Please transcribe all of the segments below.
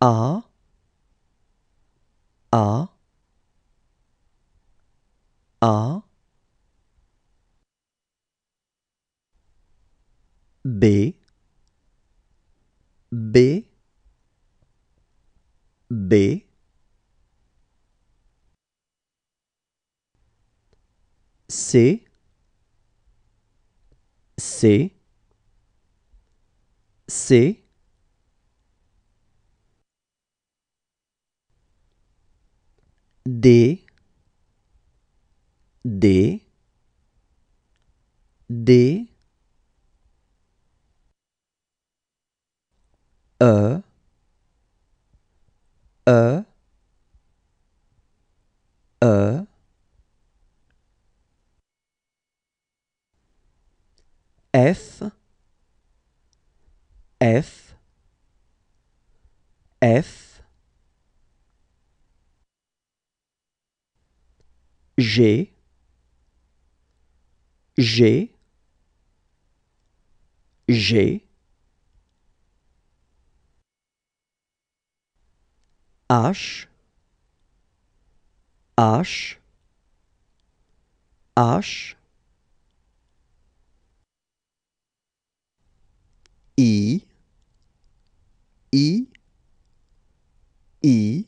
A A A B B B C C C D D D E E E F F F G, G, j H, H, H, I, I, I,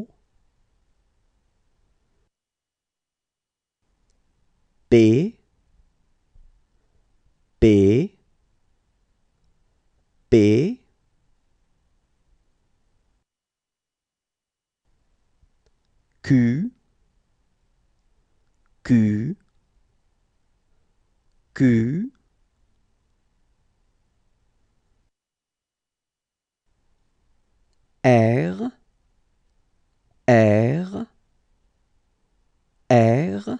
P P P Q Q Q R R R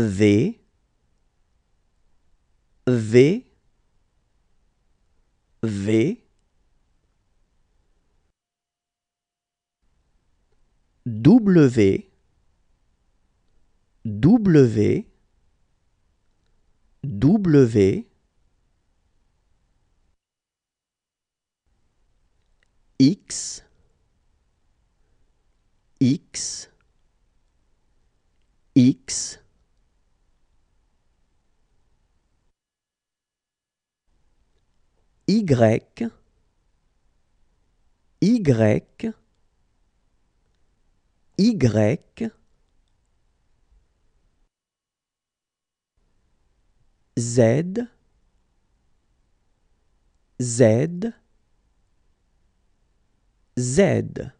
V V V W W W X X X Y, Y, Y, Z, Z, Z.